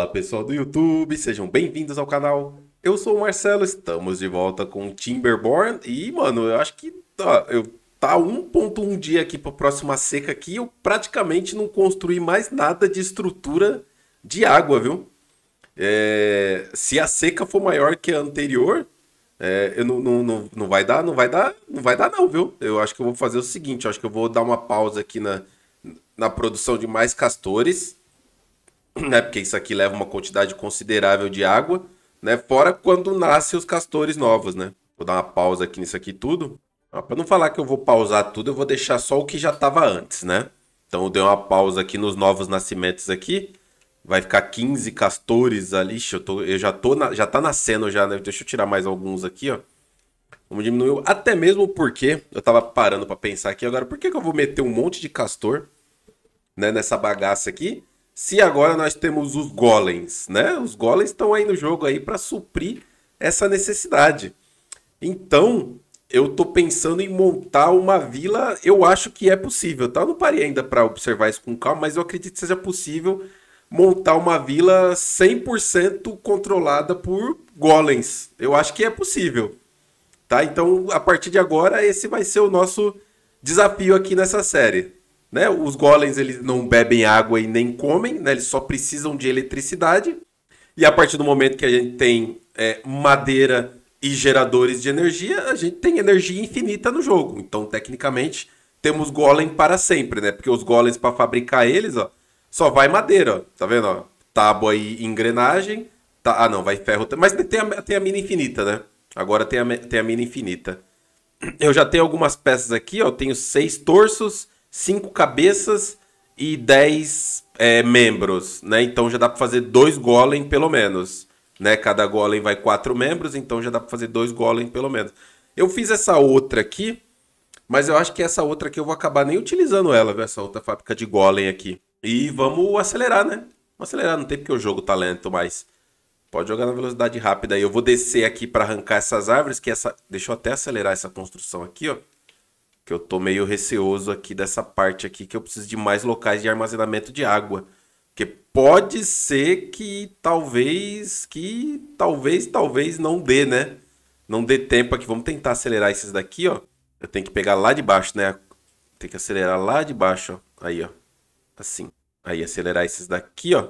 Fala pessoal do YouTube, sejam bem-vindos ao canal. Eu sou o Marcelo, estamos de volta com Timberborn e, mano, eu acho que tá, eu tá 1.1 dia aqui para a próxima seca aqui, eu praticamente não construí mais nada de estrutura de água, viu? É, se a seca for maior que a anterior, é, eu não, não, não, não vai dar, não vai dar, não vai dar não, viu? Eu acho que eu vou fazer o seguinte, eu acho que eu vou dar uma pausa aqui na, na produção de mais castores né? Porque isso aqui leva uma quantidade considerável de água, né? Fora quando nascem os castores novos, né? Vou dar uma pausa aqui nisso aqui tudo. Ah, para não falar que eu vou pausar tudo, eu vou deixar só o que já estava antes, né? Então eu dei uma pausa aqui nos novos nascimentos aqui. Vai ficar 15 castores ali. Eu, tô, eu já tô na, já tá nascendo já, né? Deixa eu tirar mais alguns aqui, ó. Vamos diminuir. Até mesmo porque eu tava parando para pensar aqui agora, por que, que eu vou meter um monte de castor né, nessa bagaça aqui? se agora nós temos os golems, né? Os golems estão aí no jogo aí para suprir essa necessidade. Então, eu estou pensando em montar uma vila, eu acho que é possível, tá? Eu não parei ainda para observar isso com calma, mas eu acredito que seja possível montar uma vila 100% controlada por golems. Eu acho que é possível. Tá? Então, a partir de agora, esse vai ser o nosso desafio aqui nessa série. Né? Os golems eles não bebem água e nem comem, né? eles só precisam de eletricidade. E a partir do momento que a gente tem é, madeira e geradores de energia, a gente tem energia infinita no jogo. Então, tecnicamente, temos golem para sempre, né? Porque os golems para fabricar eles, ó, só vai madeira, ó. tá vendo? Ó? Tábua e engrenagem. Tá... Ah, não, vai ferro. Mas tem a, tem a mina infinita, né? Agora tem a, tem a mina infinita. Eu já tenho algumas peças aqui, ó. tenho seis torsos cinco cabeças e 10 é, membros, né? Então já dá para fazer dois golem pelo menos, né? Cada golem vai quatro membros, então já dá para fazer dois golem pelo menos. Eu fiz essa outra aqui, mas eu acho que essa outra aqui eu vou acabar nem utilizando ela, viu? Essa outra fábrica de golem aqui. E vamos acelerar, né? Vamos acelerar, não tem porque eu jogo talento tá mais. Pode jogar na velocidade rápida aí. Eu vou descer aqui para arrancar essas árvores, que essa... Deixa eu até acelerar essa construção aqui, ó que eu tô meio receoso aqui dessa parte aqui, que eu preciso de mais locais de armazenamento de água. Porque pode ser que talvez, que talvez, talvez não dê, né? Não dê tempo aqui. Vamos tentar acelerar esses daqui, ó. Eu tenho que pegar lá de baixo, né? Tem que acelerar lá de baixo, ó. Aí, ó. Assim. Aí, acelerar esses daqui, ó.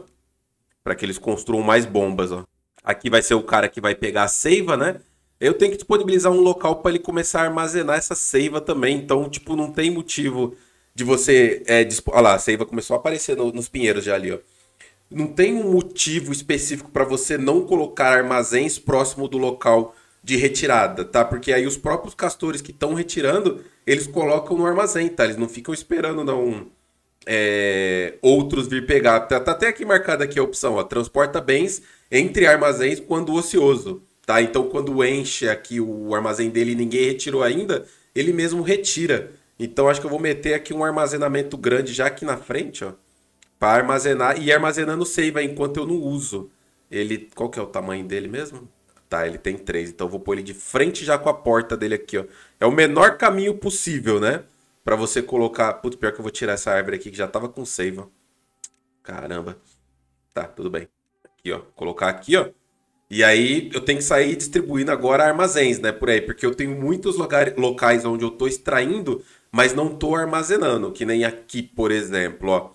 Pra que eles construam mais bombas, ó. Aqui vai ser o cara que vai pegar a seiva, né? eu tenho que disponibilizar um local para ele começar a armazenar essa seiva também. Então, tipo, não tem motivo de você. É, Olha lá, a seiva começou a aparecer no, nos pinheiros já ali, ó. Não tem um motivo específico para você não colocar armazéns próximo do local de retirada, tá? Porque aí os próprios castores que estão retirando, eles colocam no armazém, tá? Eles não ficam esperando não é, outros vir pegar. Tá, tá até aqui marcada aqui a opção, ó, transporta bens entre armazéns quando ocioso. Tá? Então, quando enche aqui o armazém dele e ninguém retirou ainda, ele mesmo retira. Então, acho que eu vou meter aqui um armazenamento grande já aqui na frente, ó. Para armazenar e armazenando save enquanto eu não uso. Ele, qual que é o tamanho dele mesmo? Tá, ele tem três. Então, eu vou pôr ele de frente já com a porta dele aqui, ó. É o menor caminho possível, né? Para você colocar... Putz, pior que eu vou tirar essa árvore aqui que já tava com save, ó. Caramba. Tá, tudo bem. Aqui, ó. Colocar aqui, ó. E aí eu tenho que sair distribuindo agora armazéns, né? Por aí, porque eu tenho muitos lugares locais onde eu tô extraindo, mas não tô armazenando, que nem aqui, por exemplo, ó.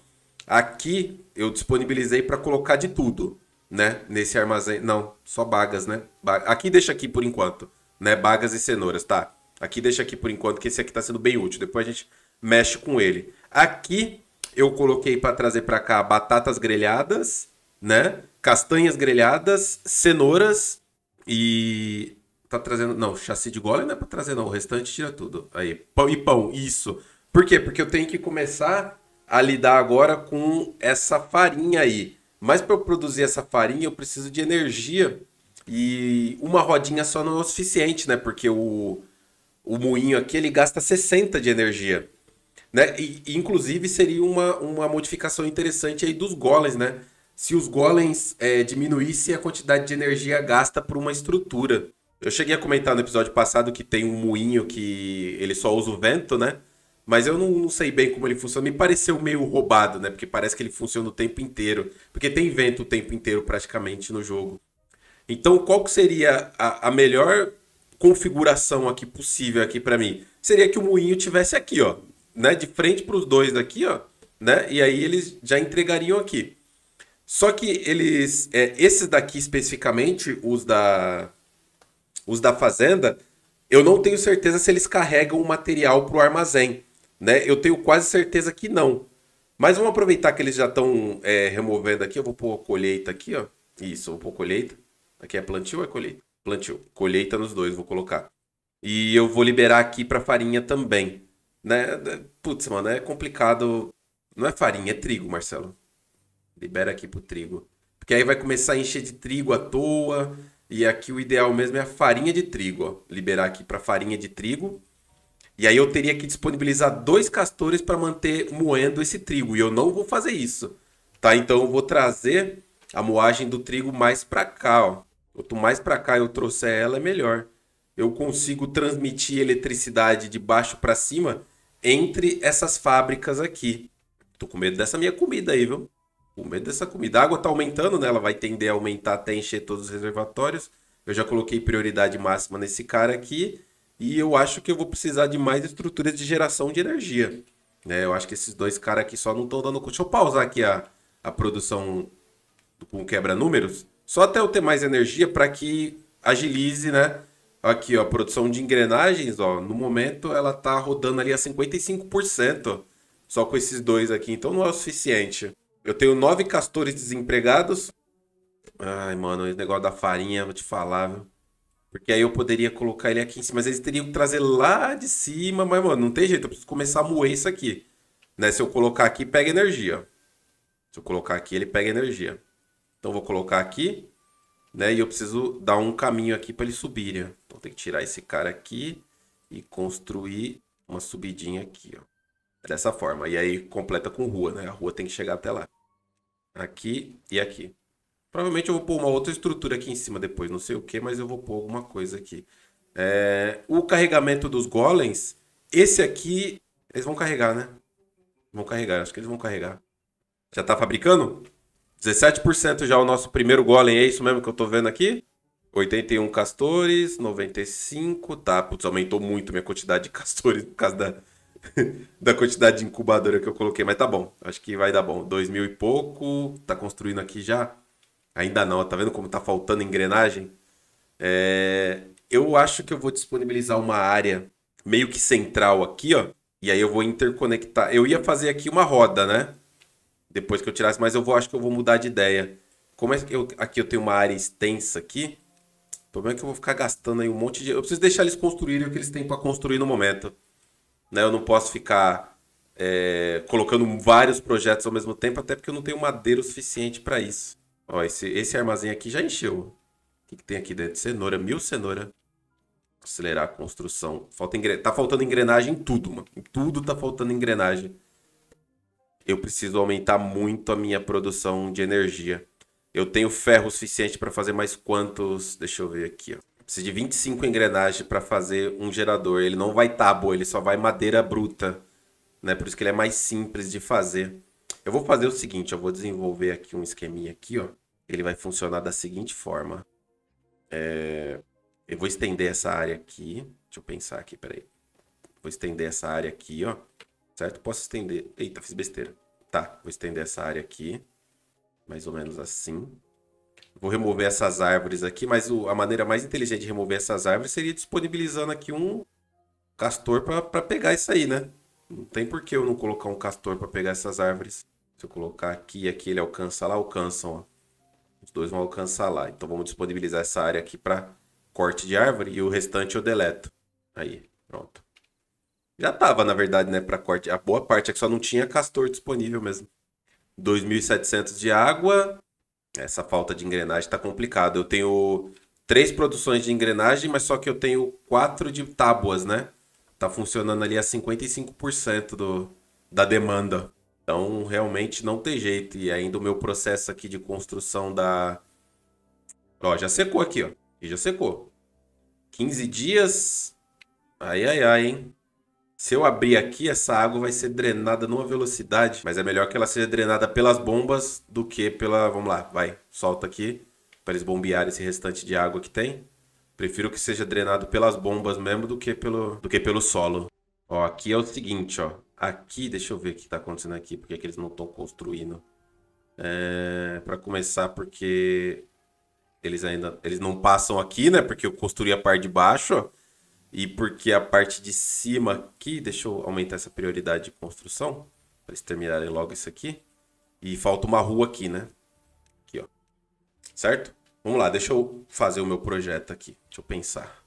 Aqui eu disponibilizei para colocar de tudo, né? Nesse armazém, não, só bagas, né? Aqui deixa aqui por enquanto, né? Bagas e cenouras, tá? Aqui deixa aqui por enquanto, que esse aqui tá sendo bem útil. Depois a gente mexe com ele. Aqui eu coloquei para trazer para cá batatas grelhadas, né? castanhas grelhadas, cenouras e. Tá trazendo. Não, chassi de golem não é pra trazer, não. O restante tira tudo. Aí, pão e pão, isso. Por quê? Porque eu tenho que começar a lidar agora com essa farinha aí. Mas para eu produzir essa farinha, eu preciso de energia. E uma rodinha só não é o suficiente, né? Porque o, o moinho aqui ele gasta 60 de energia. Né? E, inclusive seria uma, uma modificação interessante aí dos golems, né? se os golems é, diminuísse a quantidade de energia gasta por uma estrutura. Eu cheguei a comentar no episódio passado que tem um moinho que ele só usa o vento, né? Mas eu não, não, sei bem como ele funciona. Me pareceu meio roubado, né? Porque parece que ele funciona o tempo inteiro. Porque tem vento o tempo inteiro praticamente no jogo. Então, qual que seria a, a melhor configuração aqui possível aqui para mim? Seria que o moinho tivesse aqui, ó, né? De frente para os dois daqui, ó, né? E aí eles já entregariam aqui. Só que eles. É, esses daqui especificamente, os da. Os da Fazenda, eu não tenho certeza se eles carregam o material para o armazém. Né? Eu tenho quase certeza que não. Mas vamos aproveitar que eles já estão é, removendo aqui. Eu vou pôr colheita aqui, ó. Isso, vou pôr colheita. Aqui é plantio ou é colheita? Plantio. Colheita nos dois, vou colocar. E eu vou liberar aqui para farinha também. Né? Putz, mano, é complicado. Não é farinha, é trigo, Marcelo. Libera aqui pro trigo. Porque aí vai começar a encher de trigo à toa. E aqui o ideal mesmo é a farinha de trigo, ó. Liberar aqui para farinha de trigo. E aí eu teria que disponibilizar dois castores para manter moendo esse trigo. E eu não vou fazer isso, tá? Então eu vou trazer a moagem do trigo mais para cá, ó. Quanto mais para cá eu trouxer ela, é melhor. Eu consigo transmitir eletricidade de baixo para cima entre essas fábricas aqui. Tô com medo dessa minha comida aí, viu? o medo dessa comida. A água está aumentando, né? Ela vai tender a aumentar até encher todos os reservatórios. Eu já coloquei prioridade máxima nesse cara aqui. E eu acho que eu vou precisar de mais estruturas de geração de energia. Né? Eu acho que esses dois caras aqui só não estão dando conta. Deixa eu pausar aqui a, a produção com quebra-números. Só até eu ter mais energia para que agilize, né? Aqui, ó, a produção de engrenagens, ó, no momento ela tá rodando ali a 55%, só com esses dois aqui, então não é o suficiente. Eu tenho nove castores desempregados. Ai, mano, esse negócio da farinha, vou te falar, viu? Porque aí eu poderia colocar ele aqui em cima, mas eles teriam que trazer lá de cima. Mas, mano, não tem jeito, eu preciso começar a moer isso aqui. Né? Se eu colocar aqui, pega energia. Se eu colocar aqui, ele pega energia. Então, vou colocar aqui, né? E eu preciso dar um caminho aqui para ele subir. Né? Então, tem que tirar esse cara aqui e construir uma subidinha aqui, ó. Dessa forma. E aí completa com rua, né? A rua tem que chegar até lá aqui e aqui. Provavelmente eu vou pôr uma outra estrutura aqui em cima depois, não sei o que, mas eu vou pôr alguma coisa aqui. É... o carregamento dos golems, esse aqui, eles vão carregar, né? Vão carregar, acho que eles vão carregar. Já tá fabricando? 17% já o nosso primeiro golem, é isso mesmo que eu tô vendo aqui? 81 castores, 95, tá, putz, aumentou muito minha quantidade de castores por causa da, da quantidade de incubadora que eu coloquei, mas tá bom. Acho que vai dar bom. Dois mil e pouco, tá construindo aqui já. Ainda não, tá vendo como tá faltando engrenagem? É... Eu acho que eu vou disponibilizar uma área meio que central aqui, ó. E aí eu vou interconectar. Eu ia fazer aqui uma roda, né? Depois que eu tirasse, mas eu vou, acho que eu vou mudar de ideia. Como é que eu, aqui eu tenho uma área extensa aqui, o problema é que eu vou ficar gastando aí um monte de... Eu preciso deixar eles construírem o que eles têm para construir no momento. Né? Eu não posso ficar é, colocando vários projetos ao mesmo tempo, até porque eu não tenho madeira o suficiente para isso. Ó, esse, esse armazém aqui já encheu. O que, que tem aqui dentro? Cenoura, mil cenoura. Acelerar a construção. Falta engren... Tá faltando engrenagem em tudo, mano. Em tudo tá faltando engrenagem. Eu preciso aumentar muito a minha produção de energia. Eu tenho ferro suficiente para fazer mais quantos? Deixa eu ver aqui, ó. Precisa de 25 engrenagens para fazer um gerador. Ele não vai tábua, ele só vai madeira bruta. Né? Por isso que ele é mais simples de fazer. Eu vou fazer o seguinte, eu vou desenvolver aqui um esqueminha aqui, ó. Ele vai funcionar da seguinte forma. É... Eu vou estender essa área aqui. Deixa eu pensar aqui, peraí. Vou estender essa área aqui, ó. Certo? Posso estender... Eita, fiz besteira. Tá, vou estender essa área aqui. Mais ou menos assim vou remover essas árvores aqui, mas o, a maneira mais inteligente de remover essas árvores seria disponibilizando aqui um castor para pegar isso aí, né? Não tem por que eu não colocar um castor para pegar essas árvores. Se eu colocar aqui e aqui, ele alcança lá, alcançam, ó. Os dois vão alcançar lá. Então vamos disponibilizar essa área aqui para corte de árvore e o restante eu deleto. Aí, pronto. Já tava, na verdade, né, para corte. A boa parte é que só não tinha castor disponível mesmo. 2.700 de água, essa falta de engrenagem tá complicado. Eu tenho três produções de engrenagem, mas só que eu tenho quatro de tábuas, né? Tá funcionando ali a 55% do, da demanda. Então, realmente não tem jeito. E ainda o meu processo aqui de construção da. Ó, já secou aqui, ó. E já secou. 15 dias. Ai, ai, ai, hein? Se eu abrir aqui, essa água vai ser drenada numa velocidade, mas é melhor que ela seja drenada pelas bombas do que pela. Vamos lá, vai, solta aqui para eles bombearem esse restante de água que tem. Prefiro que seja drenado pelas bombas mesmo do que pelo, do que pelo solo. Ó, aqui é o seguinte, ó. Aqui, deixa eu ver o que está acontecendo aqui, porque é que eles não estão construindo. É, para começar, porque eles ainda eles não passam aqui, né? Porque eu construí a parte de baixo, ó. E porque a parte de cima aqui, deixa eu aumentar essa prioridade de construção, para eles terminarem logo isso aqui. E falta uma rua aqui, né? Aqui, ó. Certo? Vamos lá, deixa eu fazer o meu projeto aqui. Deixa eu pensar.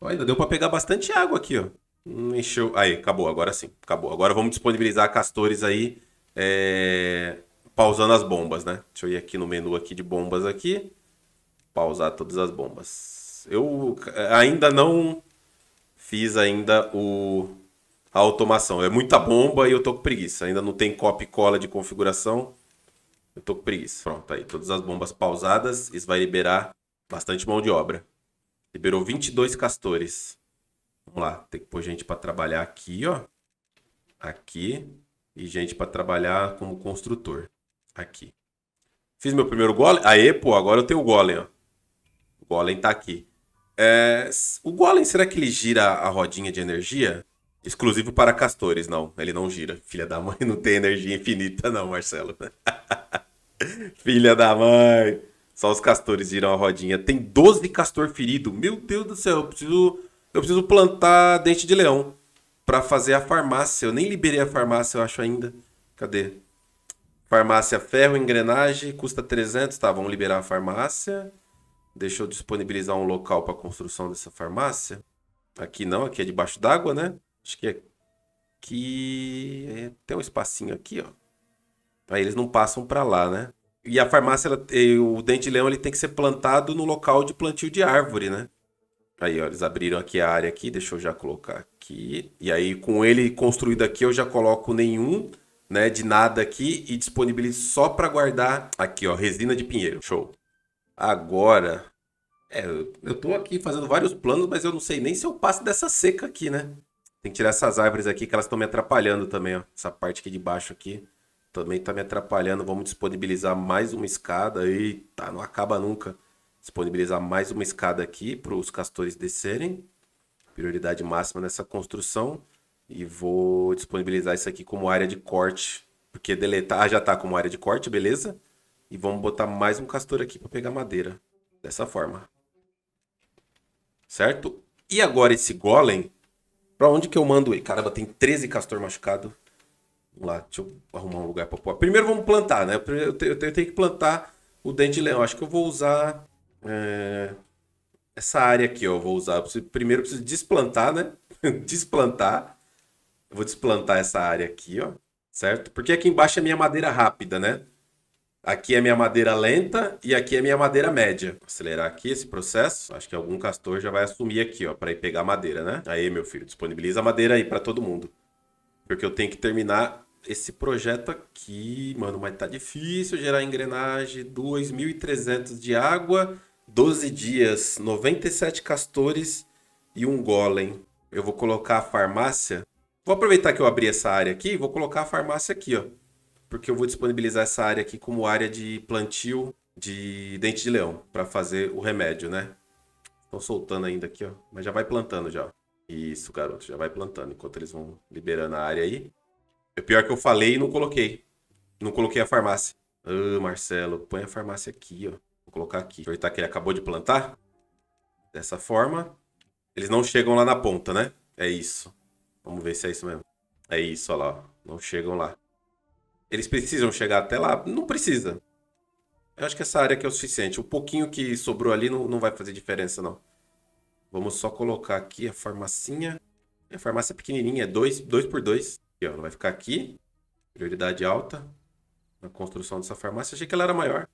Ó, ainda deu para pegar bastante água aqui, ó. Encheu. Aí, acabou, agora sim. Acabou. Agora vamos disponibilizar castores aí. É... Pausando as bombas, né? Deixa eu ir aqui no menu aqui de bombas aqui. Pausar todas as bombas. Eu ainda não fiz ainda o a automação. É muita bomba e eu tô com preguiça. Ainda não tem copy e cola de configuração. Eu tô com preguiça. Pronto, aí. Todas as bombas pausadas. Isso vai liberar bastante mão de obra. Liberou 22 castores. Vamos lá. Tem que pôr gente para trabalhar aqui, ó. Aqui. E gente para trabalhar como construtor. Aqui. Fiz meu primeiro golem. Aê, pô. Agora eu tenho o golem, ó. O golem tá aqui. É, o Golem, será que ele gira a rodinha de energia? Exclusivo para castores, não. Ele não gira. Filha da mãe não tem energia infinita, não, Marcelo. Filha da mãe. Só os castores giram a rodinha. Tem 12 castor ferido. Meu Deus do céu, eu preciso, eu preciso plantar dente de leão para fazer a farmácia. Eu nem liberei a farmácia, eu acho ainda. Cadê? Farmácia ferro, engrenagem, custa 300. Tá, vamos liberar a farmácia. Deixa eu disponibilizar um local para construção dessa farmácia. Aqui não, aqui é debaixo d'água, né? Acho que é aqui. É, tem um espacinho aqui, ó. Aí eles não passam para lá, né? E a farmácia, ela, o dente leão, ele tem que ser plantado no local de plantio de árvore, né? Aí, ó, eles abriram aqui a área aqui, deixa eu já colocar aqui. E aí, com ele construído aqui, eu já coloco nenhum, né, de nada aqui e disponibilizo só para guardar aqui, ó, resina de pinheiro. Show agora. É, eu tô aqui fazendo vários planos, mas eu não sei nem se eu passo dessa seca aqui, né? Tem que tirar essas árvores aqui que elas estão me atrapalhando também, ó. Essa parte aqui de baixo aqui também tá me atrapalhando. Vamos disponibilizar mais uma escada. Eita, não acaba nunca. Disponibilizar mais uma escada aqui para os castores descerem. Prioridade máxima nessa construção. E vou disponibilizar isso aqui como área de corte. Porque deletar já tá como área de corte, beleza? E vamos botar mais um castor aqui para pegar madeira. Dessa forma. Certo? E agora esse golem, para onde que eu mando ele? Caramba, tem 13 castor machucado. Vamos lá, deixa eu arrumar um lugar para pôr. Primeiro vamos plantar, né? Eu tenho, eu tenho que plantar o dente de leão. Acho que eu vou usar é, essa área aqui, ó. Eu vou usar. primeiro eu preciso desplantar, né? desplantar. Eu vou desplantar essa área aqui, ó. Certo? Porque aqui embaixo é minha madeira rápida, né? Aqui é minha madeira lenta e aqui é minha madeira média. Vou acelerar aqui esse processo. Acho que algum castor já vai assumir aqui, ó, para ir pegar madeira, né? Aí, meu filho, disponibiliza a madeira aí para todo mundo. Porque eu tenho que terminar esse projeto aqui, mano, mas tá difícil gerar engrenagem, 2.300 de água, 12 dias, 97 castores e um golem. Eu vou colocar a farmácia. Vou aproveitar que eu abri essa área aqui, e vou colocar a farmácia aqui, ó porque eu vou disponibilizar essa área aqui como área de plantio de dente de leão para fazer o remédio, né? Estão soltando ainda aqui, ó, mas já vai plantando já. Isso, garoto, já vai plantando enquanto eles vão liberando a área aí. É pior que eu falei e não coloquei. Não coloquei a farmácia. Ah, Marcelo, põe a farmácia aqui, ó. Vou colocar aqui. Aproveitar tá, que ele acabou de plantar. Dessa forma. Eles não chegam lá na ponta, né? É isso. Vamos ver se é isso mesmo. É isso, ó lá. Não chegam lá. Eles precisam chegar até lá? Não precisa. Eu acho que essa área aqui é o suficiente. O pouquinho que sobrou ali não, não vai fazer diferença, não. Vamos só colocar aqui a farmacinha. A farmácia é pequenininha, é 2 dois, dois por 2. Ela vai ficar aqui. Prioridade alta na construção dessa farmácia. Achei que ela era maior.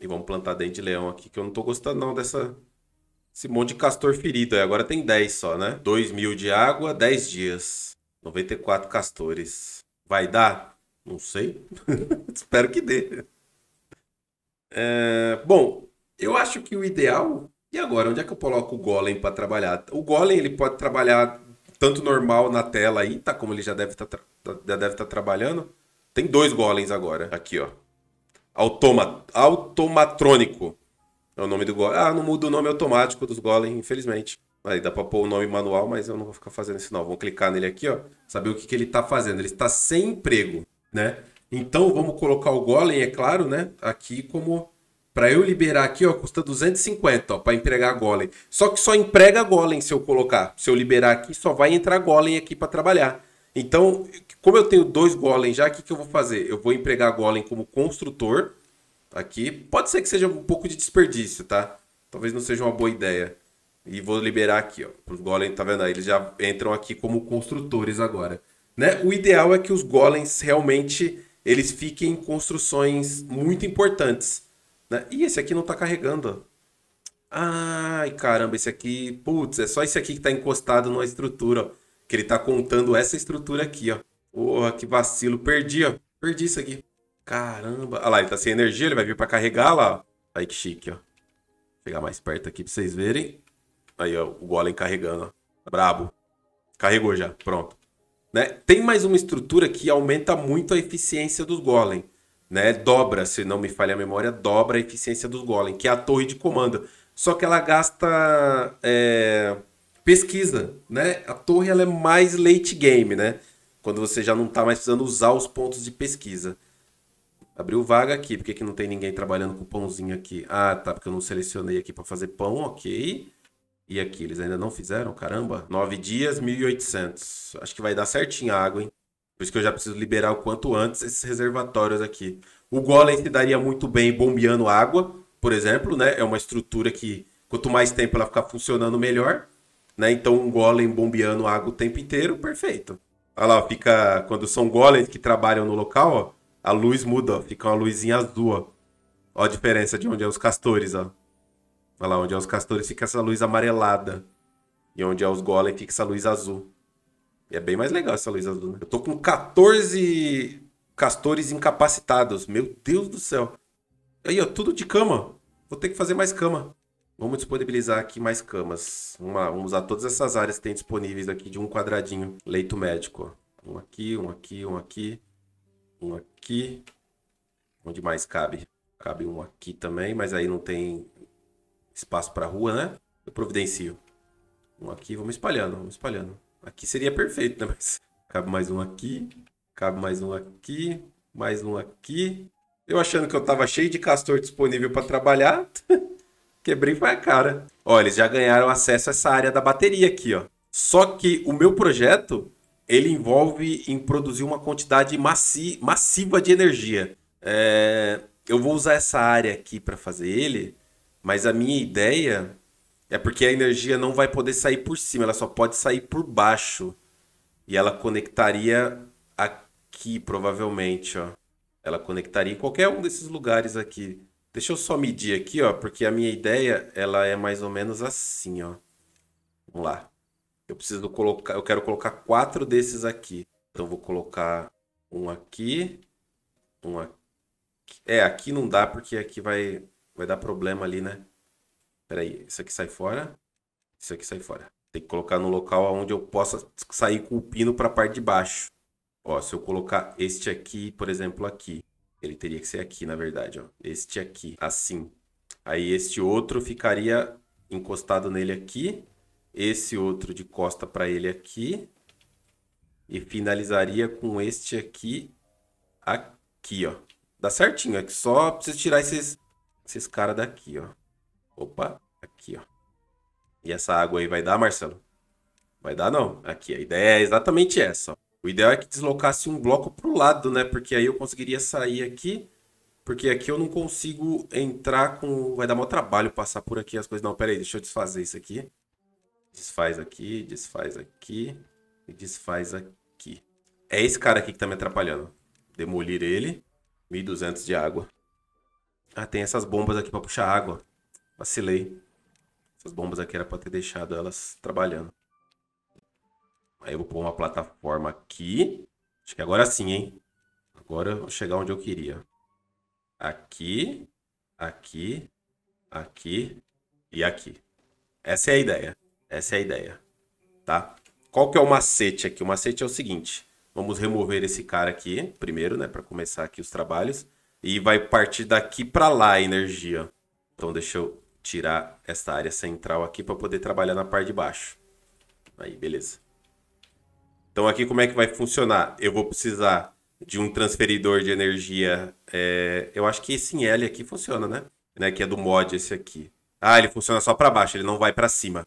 E vamos plantar dente de leão aqui, que eu não tô gostando não dessa... Esse monte de castor ferido. Aí é, agora tem 10 só, né? 2 mil de água, 10 dias. 94 castores. Vai dar? Não sei. Espero que dê. É, bom, eu acho que o ideal. E agora, onde é que eu coloco o Golem para trabalhar? O Golem ele pode trabalhar tanto normal na tela aí, tá? Como ele já deve estar tá, tá já deve estar tá trabalhando. Tem dois golems agora, aqui, ó. Automa automatrônico. É o nome do golem. Ah, não muda o nome automático dos golems, infelizmente. Aí dá para pôr o nome manual, mas eu não vou ficar fazendo isso não. Vamos clicar nele aqui, ó. Saber o que, que ele tá fazendo. Ele está sem emprego né? Então vamos colocar o golem, é claro, né? Aqui como para eu liberar aqui, ó, custa 250, ó, para empregar golem. Só que só emprega golem se eu colocar. Se eu liberar aqui, só vai entrar golem aqui para trabalhar. Então, como eu tenho dois golem já, o que, que eu vou fazer? Eu vou empregar golem como construtor aqui. Pode ser que seja um pouco de desperdício, tá? Talvez não seja uma boa ideia. E vou liberar aqui, ó, os golem, tá vendo? Eles já entram aqui como construtores agora. Né? O ideal é que os golems realmente eles fiquem em construções muito importantes. Né? E esse aqui não está carregando. Ai, caramba, esse aqui... Putz, é só esse aqui que está encostado numa estrutura. Ó, que ele está contando essa estrutura aqui, ó. Porra, que vacilo. Perdi, ó. Perdi isso aqui. Caramba. Olha lá, ele tá sem energia, ele vai vir pra carregar lá. Aí que chique, ó. Vou pegar mais perto aqui pra vocês verem. Aí, ó, o golem carregando, ó. Tá brabo. Carregou já, pronto. Né? Tem mais uma estrutura que aumenta muito a eficiência dos golem. Né? Dobra, se não me falha a memória, dobra a eficiência dos golem, que é a torre de comando. Só que ela gasta é, pesquisa, né? A torre ela é mais late game, né? Quando você já não está mais precisando usar os pontos de pesquisa. Abriu vaga aqui, porque que não tem ninguém trabalhando com pãozinho aqui? Ah, tá, porque eu não selecionei aqui para fazer pão, ok. E aqui, eles ainda não fizeram? Caramba. Nove dias, 1.800. Acho que vai dar certinho a água, hein? Por isso que eu já preciso liberar o quanto antes esses reservatórios aqui. O Golem se daria muito bem bombeando água, por exemplo, né? É uma estrutura que quanto mais tempo ela ficar funcionando, melhor. Né? Então, um golem bombeando água o tempo inteiro, perfeito. Olha lá, fica. Quando são golems que trabalham no local, ó, a luz muda, ó, fica uma luzinha azul. Ó. ó a diferença de onde é os castores, ó. Olha lá, onde é os castores fica essa luz amarelada. E onde é os golem fica essa luz azul. E é bem mais legal essa luz azul, né? Eu tô com 14 castores incapacitados. Meu Deus do céu. Aí, ó, tudo de cama. Vou ter que fazer mais cama. Vamos disponibilizar aqui mais camas. Uma, vamos usar todas essas áreas que tem disponíveis aqui de um quadradinho. Leito médico, ó. Um aqui, um aqui, um aqui. Um aqui. Onde mais cabe? Cabe um aqui também, mas aí não tem espaço para rua, né? Eu providencio. Um aqui, vamos espalhando, vamos espalhando. Aqui seria perfeito, né? Mas cabe mais um aqui, cabe mais um aqui, mais um aqui. Eu achando que eu tava cheio de castor disponível para trabalhar, quebrei foi a cara. Ó, eles já ganharam acesso a essa área da bateria aqui, ó. Só que o meu projeto, ele envolve em produzir uma quantidade massi massiva de energia. É... eu vou usar essa área aqui para fazer ele mas a minha ideia é porque a energia não vai poder sair por cima, ela só pode sair por baixo. E ela conectaria aqui, provavelmente, ó. Ela conectaria em qualquer um desses lugares aqui. Deixa eu só medir aqui, ó, porque a minha ideia, ela é mais ou menos assim, ó. Vamos lá. Eu preciso colocar, eu quero colocar quatro desses aqui. Então vou colocar um aqui, um aqui. É, aqui não dá porque aqui vai Vai dar problema ali, né? Pera aí, isso aqui sai fora. Isso aqui sai fora. Tem que colocar no local onde eu possa sair com o pino para a parte de baixo. Ó, se eu colocar este aqui, por exemplo, aqui. Ele teria que ser aqui, na verdade, ó. Este aqui, assim. Aí este outro ficaria encostado nele aqui. Esse outro de costa para ele aqui. E finalizaria com este aqui, aqui, ó. Dá certinho, é que só precisa tirar esses esses caras daqui, ó. Opa, aqui, ó. E essa água aí vai dar, Marcelo? Vai dar não. Aqui, a ideia é exatamente essa. Ó. O ideal é que deslocasse um bloco pro lado, né? Porque aí eu conseguiria sair aqui. Porque aqui eu não consigo entrar com... Vai dar maior trabalho passar por aqui as coisas. Não, pera aí, deixa eu desfazer isso aqui. Desfaz aqui, desfaz aqui e desfaz aqui. É esse cara aqui que tá me atrapalhando. Demolir ele. 1200 de água. Ah, tem essas bombas aqui para puxar água. Vacilei. Essas bombas aqui era para ter deixado elas trabalhando. Aí eu vou pôr uma plataforma aqui. Acho que agora sim, hein? Agora eu vou chegar onde eu queria. Aqui, aqui, aqui e aqui. Essa é a ideia. Essa é a ideia. Tá? Qual que é o macete aqui? O macete é o seguinte. Vamos remover esse cara aqui primeiro, né? Para começar aqui os trabalhos. E vai partir daqui para lá a energia. Então deixa eu tirar essa área central aqui para poder trabalhar na parte de baixo. Aí, beleza. Então aqui como é que vai funcionar? Eu vou precisar de um transferidor de energia. É... Eu acho que esse em L aqui funciona, né? né? Que é do mod esse aqui. Ah, ele funciona só para baixo, ele não vai para cima.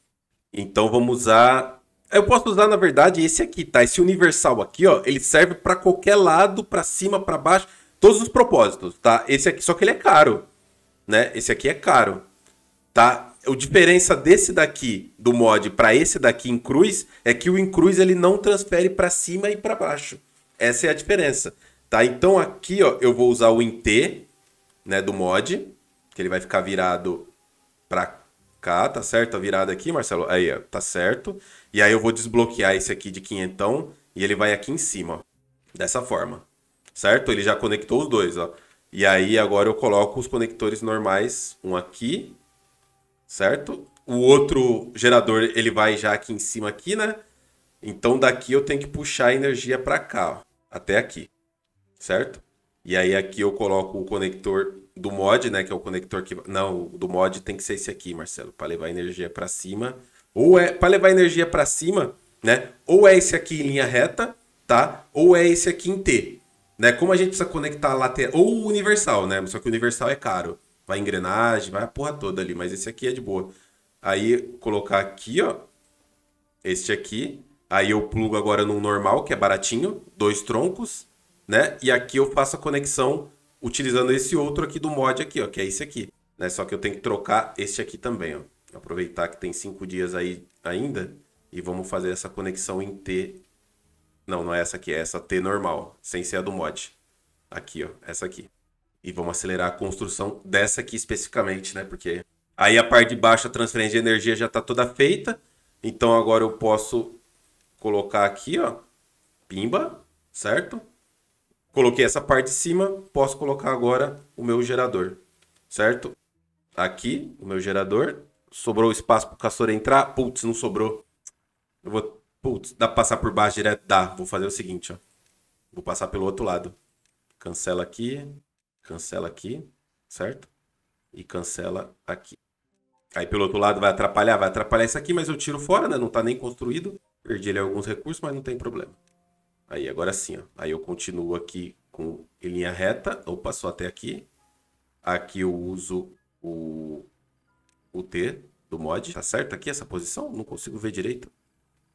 Então vamos usar... Eu posso usar, na verdade, esse aqui, tá? Esse universal aqui, ó. Ele serve para qualquer lado, para cima, para baixo Todos os propósitos, tá? Esse aqui, só que ele é caro, né? Esse aqui é caro, tá? A diferença desse daqui, do mod, para esse daqui em cruz, é que o em cruz ele não transfere para cima e para baixo. Essa é a diferença, tá? Então aqui, ó, eu vou usar o em T, né, do mod, que ele vai ficar virado para cá, tá certo? A virada aqui, Marcelo? Aí, ó, tá certo. E aí eu vou desbloquear esse aqui de quinhentão e ele vai aqui em cima, ó, dessa forma certo? Ele já conectou os dois, ó. E aí agora eu coloco os conectores normais, um aqui, certo? O outro gerador, ele vai já aqui em cima aqui, né? Então daqui eu tenho que puxar a energia para cá, ó, até aqui, certo? E aí aqui eu coloco o conector do mod, né, que é o conector que não, do mod tem que ser esse aqui, Marcelo, para levar energia para cima, ou é para levar energia para cima, né? Ou é esse aqui em linha reta, tá? Ou é esse aqui em T né? Como a gente precisa conectar lateral ou universal, né? Só que universal é caro. Vai engrenagem, vai a porra toda ali, mas esse aqui é de boa. Aí colocar aqui, ó, este aqui, aí eu plugo agora no normal, que é baratinho, dois troncos, né? E aqui eu faço a conexão utilizando esse outro aqui do mod aqui, ó, que é esse aqui, né? Só que eu tenho que trocar este aqui também, ó. Aproveitar que tem cinco dias aí ainda e vamos fazer essa conexão em T não, não é essa aqui, é essa T normal, sem ser a do mod. Aqui, ó, essa aqui. E vamos acelerar a construção dessa aqui especificamente, né? Porque aí a parte de baixo, a transferência de energia já está toda feita. Então agora eu posso colocar aqui, ó, pimba, certo? Coloquei essa parte de cima, posso colocar agora o meu gerador, certo? Aqui, o meu gerador. Sobrou espaço para o castor entrar? Putz, não sobrou. Eu vou Putz, dá pra passar por baixo direto? Dá. Vou fazer o seguinte, ó. Vou passar pelo outro lado. Cancela aqui, cancela aqui, certo? E cancela aqui. Aí pelo outro lado vai atrapalhar, vai atrapalhar isso aqui, mas eu tiro fora, né? Não tá nem construído. Perdi ali alguns recursos, mas não tem problema. Aí agora sim, ó. Aí eu continuo aqui com em linha reta. Opa, só até aqui. Aqui eu uso o, o T do mod. Tá certo aqui essa posição? Não consigo ver direito.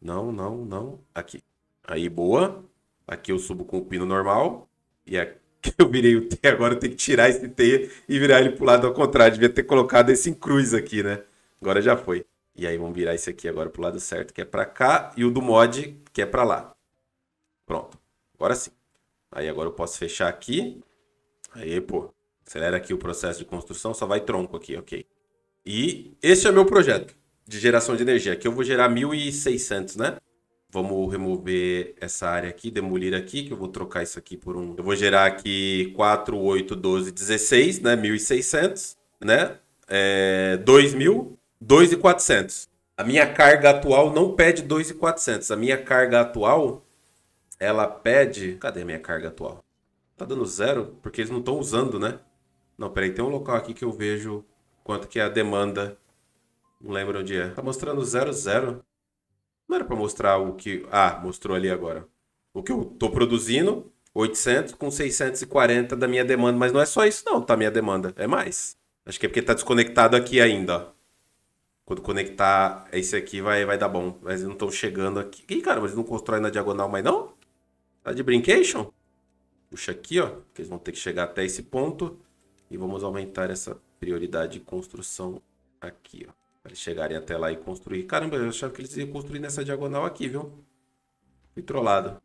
Não, não, não. Aqui. Aí, boa. Aqui eu subo com o pino normal. E aqui eu virei o T, agora eu tenho que tirar esse T e virar ele pro lado ao contrário. Devia ter colocado esse em cruz aqui, né? Agora já foi. E aí vamos virar esse aqui agora pro lado certo, que é para cá. E o do mod, que é para lá. Pronto. Agora sim. Aí agora eu posso fechar aqui. Aí, pô. Acelera aqui o processo de construção, só vai tronco aqui, ok. E esse é o meu projeto de geração de energia. Aqui eu vou gerar 1.600, né? Vamos remover essa área aqui, demolir aqui, que eu vou trocar isso aqui por um... Eu vou gerar aqui 4, 8, 12, 16, né? 1.600, né? É, 2.000, 2.400. A minha carga atual não pede 2.400. A minha carga atual, ela pede... Cadê a minha carga atual? Tá dando zero, porque eles não estão usando, né? Não, peraí, tem um local aqui que eu vejo quanto que é a demanda não lembro onde é. Tá mostrando 00. Não era pra mostrar o que. Ah, mostrou ali agora. O que eu tô produzindo, 800 com 640 da minha demanda. Mas não é só isso, não, tá? Minha demanda. É mais. Acho que é porque tá desconectado aqui ainda, ó. Quando conectar esse aqui vai, vai dar bom. Mas eles não estão chegando aqui. Ih, cara, mas eles não constroem na diagonal mais não? Tá de brincation? Puxa aqui, ó. Que eles vão ter que chegar até esse ponto. E vamos aumentar essa prioridade de construção aqui, ó eles chegarem até lá e construir. Caramba, eu achava que eles iam construir nessa diagonal aqui, viu? Fui trollado.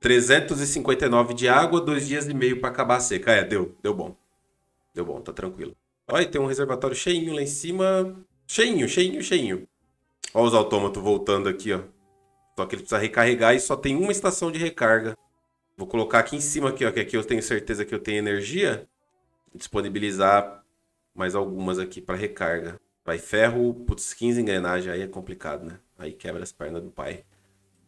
359 de água, dois dias e meio para acabar a seca. É, deu, deu bom. Deu bom, tá tranquilo. Olha, tem um reservatório cheinho lá em cima. Cheinho, cheinho, cheinho. Olha os autômatos voltando aqui, ó. Só que ele precisa recarregar e só tem uma estação de recarga. Vou colocar aqui em cima aqui, ó, que aqui eu tenho certeza que eu tenho energia. Disponibilizar mais algumas aqui para recarga. Vai ferro, putz, 15 engrenagens, aí é complicado, né? Aí quebra as pernas do pai.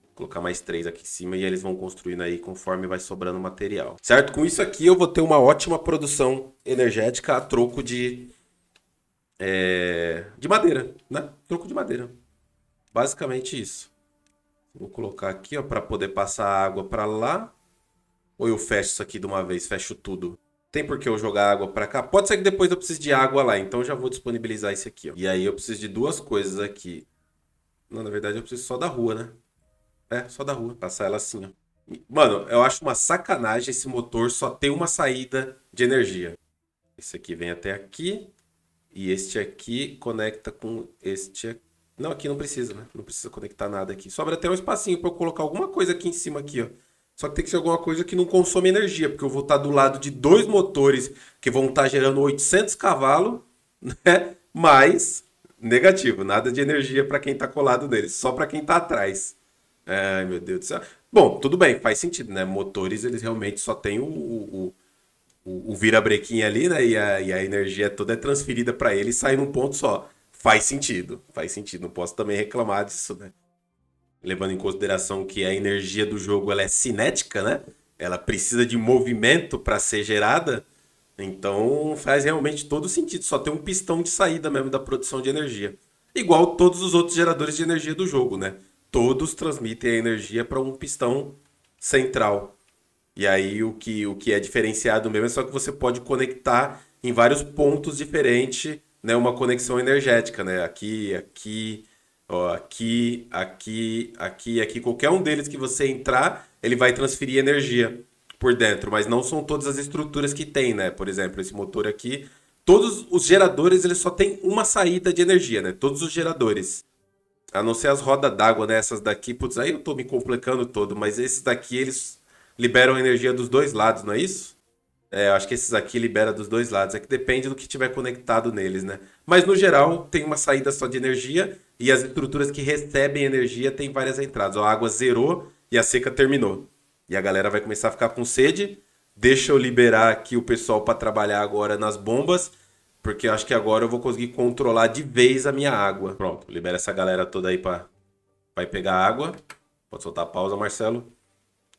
Vou colocar mais três aqui em cima e eles vão construindo aí conforme vai sobrando material. Certo? Com isso aqui eu vou ter uma ótima produção energética a troco de... É, de madeira, né? Troco de madeira. Basicamente isso. Vou colocar aqui, ó, para poder passar água para lá. Ou eu fecho isso aqui de uma vez, fecho tudo tem por que eu jogar água para cá? Pode ser que depois eu precise de água lá, então eu já vou disponibilizar esse aqui, ó. E aí eu preciso de duas coisas aqui. Não, na verdade eu preciso só da rua, né? É, só da rua. Passar ela assim, ó. Mano, eu acho uma sacanagem esse motor só ter uma saída de energia. Esse aqui vem até aqui. E este aqui conecta com este aqui. Não, aqui não precisa, né? Não precisa conectar nada aqui. Sobra até um espacinho para eu colocar alguma coisa aqui em cima aqui, ó. Só que tem que ser alguma coisa que não consome energia, porque eu vou estar do lado de dois motores que vão estar gerando 800 cavalos, né? Mas negativo, nada de energia para quem está colado neles, só para quem está atrás. Ai, meu Deus do céu. Bom, tudo bem, faz sentido, né? Motores, eles realmente só tem o, o, o, o vira-brequinha ali, né? E a, e a energia toda é transferida para ele e sai num ponto só. Faz sentido, faz sentido. Não posso também reclamar disso, né? levando em consideração que a energia do jogo ela é cinética, né? Ela precisa de movimento para ser gerada. Então faz realmente todo sentido. Só tem um pistão de saída mesmo da produção de energia. Igual todos os outros geradores de energia do jogo, né? Todos transmitem a energia para um pistão central. E aí o que, o que é diferenciado mesmo é só que você pode conectar em vários pontos diferentes, né? Uma conexão energética, né? Aqui, aqui, Ó, aqui, aqui, aqui, aqui, qualquer um deles que você entrar, ele vai transferir energia por dentro, mas não são todas as estruturas que tem, né? Por exemplo, esse motor aqui, todos os geradores ele só tem uma saída de energia, né? Todos os geradores. A não ser as rodas d'água, né? Essas daqui, putz, aí eu tô me complicando todo, mas esses daqui eles liberam energia dos dois lados, não é isso? É, acho que esses aqui libera dos dois lados. É que depende do que tiver conectado neles, né? Mas no geral, tem uma saída só de energia e as estruturas que recebem energia têm várias entradas. a água zerou e a seca terminou. E a galera vai começar a ficar com sede. Deixa eu liberar aqui o pessoal para trabalhar agora nas bombas, porque eu acho que agora eu vou conseguir controlar de vez a minha água. Pronto, libera essa galera toda aí para vai pegar água. Pode soltar a pausa, Marcelo.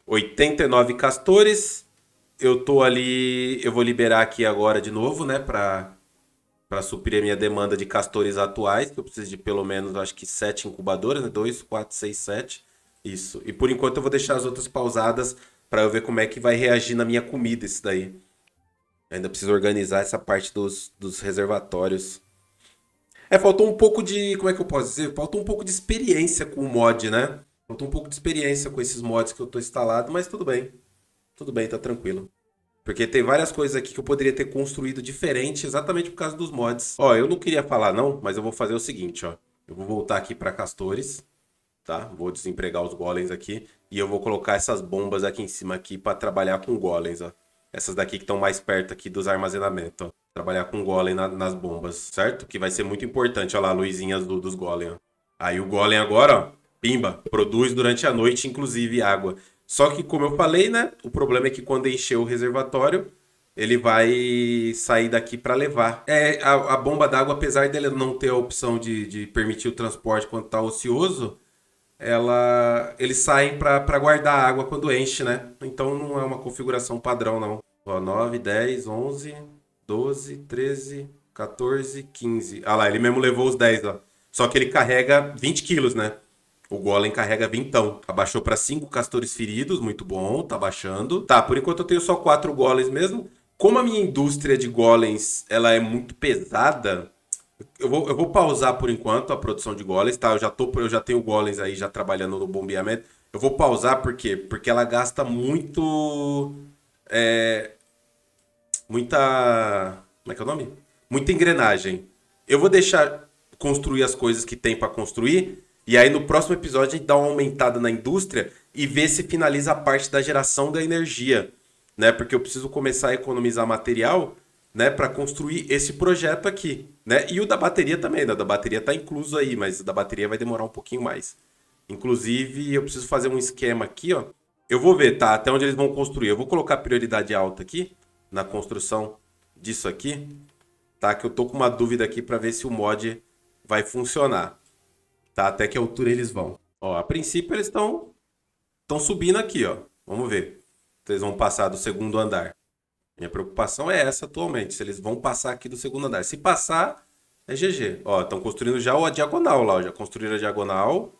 89 castores. Eu tô ali, eu vou liberar aqui agora de novo, né, para para suprir a minha demanda de castores atuais, que eu preciso de pelo menos, acho que sete incubadoras, né? Dois, quatro, seis, sete. Isso. E por enquanto eu vou deixar as outras pausadas para eu ver como é que vai reagir na minha comida isso daí. Eu ainda preciso organizar essa parte dos, dos reservatórios. É, faltou um pouco de. Como é que eu posso dizer? Faltou um pouco de experiência com o mod, né? Faltou um pouco de experiência com esses mods que eu tô instalado, mas tudo bem. Tudo bem, tá tranquilo. Porque tem várias coisas aqui que eu poderia ter construído diferente exatamente por causa dos mods. Ó, eu não queria falar não, mas eu vou fazer o seguinte, ó. Eu vou voltar aqui para Castores, tá? Vou desempregar os golems aqui e eu vou colocar essas bombas aqui em cima aqui para trabalhar com golems, ó. Essas daqui que estão mais perto aqui dos armazenamentos, ó. Trabalhar com golem na, nas bombas, certo? Que vai ser muito importante, ó lá, luzinhas do, dos golem, ó. Aí o golem agora, ó, pimba, produz durante a noite, inclusive, água. Só que, como eu falei, né? O problema é que quando encher o reservatório, ele vai sair daqui para levar. É a, a bomba d'água, apesar dele não ter a opção de, de permitir o transporte quando está ocioso, ela eles saem para guardar a água quando enche, né? Então não é uma configuração padrão não. Ó, 9, 10, 11, 12, 13, 14, 15. Ah lá, ele mesmo levou os 10, ó. Só que ele carrega 20 quilos, né? O Golem carrega vintão. Abaixou para cinco castores feridos, muito bom, tá baixando. Tá, por enquanto eu tenho só quatro golems mesmo. Como a minha indústria de golems ela é muito pesada, eu vou, eu vou pausar por enquanto a produção de golems, tá? Eu já, tô, eu já tenho golems aí já trabalhando no bombeamento. Eu vou pausar por quê? Porque ela gasta muito. É, muita. Como é que é o nome? Muita engrenagem. Eu vou deixar construir as coisas que tem para construir e aí no próximo episódio a gente dá uma aumentada na indústria e vê se finaliza a parte da geração da energia, né? Porque eu preciso começar a economizar material, né, para construir esse projeto aqui, né? E o da bateria também, né? Da bateria tá incluso aí, mas da bateria vai demorar um pouquinho mais. Inclusive, eu preciso fazer um esquema aqui, ó. Eu vou ver, tá? Até onde eles vão construir. Eu vou colocar prioridade alta aqui na construção disso aqui, tá? Que eu tô com uma dúvida aqui para ver se o mod vai funcionar tá? Até que altura eles vão. Ó, a princípio eles estão estão subindo aqui, ó. Vamos ver. Eles vão passar do segundo andar. Minha preocupação é essa atualmente, se eles vão passar aqui do segundo andar. Se passar, é GG. Ó, estão construindo já a diagonal lá, ó. já construíram a diagonal.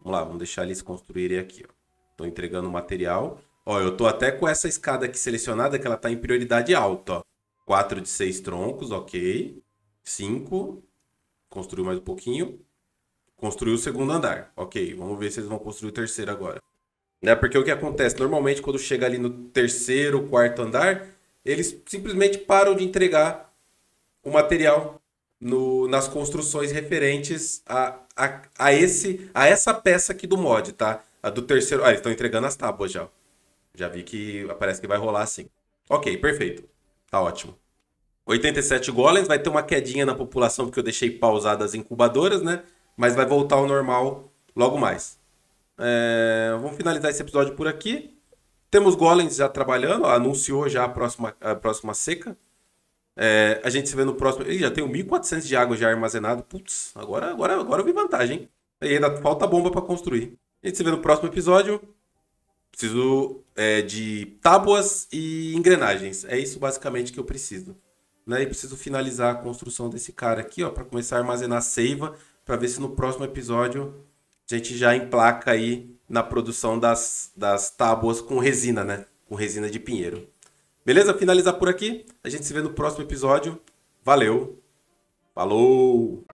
Vamos lá, vamos deixar eles construírem aqui, ó. Tô entregando o material. Ó, eu tô até com essa escada aqui selecionada que ela tá em prioridade alta, ó. 4 de 6 troncos, ok. 5. Construiu mais um pouquinho. Construiu o segundo andar. Ok, vamos ver se eles vão construir o terceiro agora. Né? Porque o que acontece? Normalmente, quando chega ali no terceiro, quarto andar, eles simplesmente param de entregar o material no, nas construções referentes a, a, a, esse, a essa peça aqui do mod, tá? A do terceiro. Ah, eles estão entregando as tábuas já. Já vi que parece que vai rolar assim. Ok, perfeito. Tá ótimo. 87 golems, vai ter uma quedinha na população porque eu deixei pausadas as incubadoras, né? mas vai voltar ao normal logo mais. É, vamos finalizar esse episódio por aqui. Temos Golems já trabalhando, anunciou já a próxima, a próxima seca. É, a gente se vê no próximo. Ih, já tenho 1.400 de água já armazenado. Putz, agora, agora, agora eu vi vantagem. E ainda falta bomba para construir. A gente se vê no próximo episódio. Preciso é, de tábuas e engrenagens. É isso basicamente que eu preciso. Né? E preciso finalizar a construção desse cara aqui, ó, para começar a armazenar seiva para ver se no próximo episódio a gente já emplaca aí na produção das, das tábuas com resina, né? Com resina de pinheiro. Beleza? Finalizar por aqui. A gente se vê no próximo episódio. Valeu. Falou!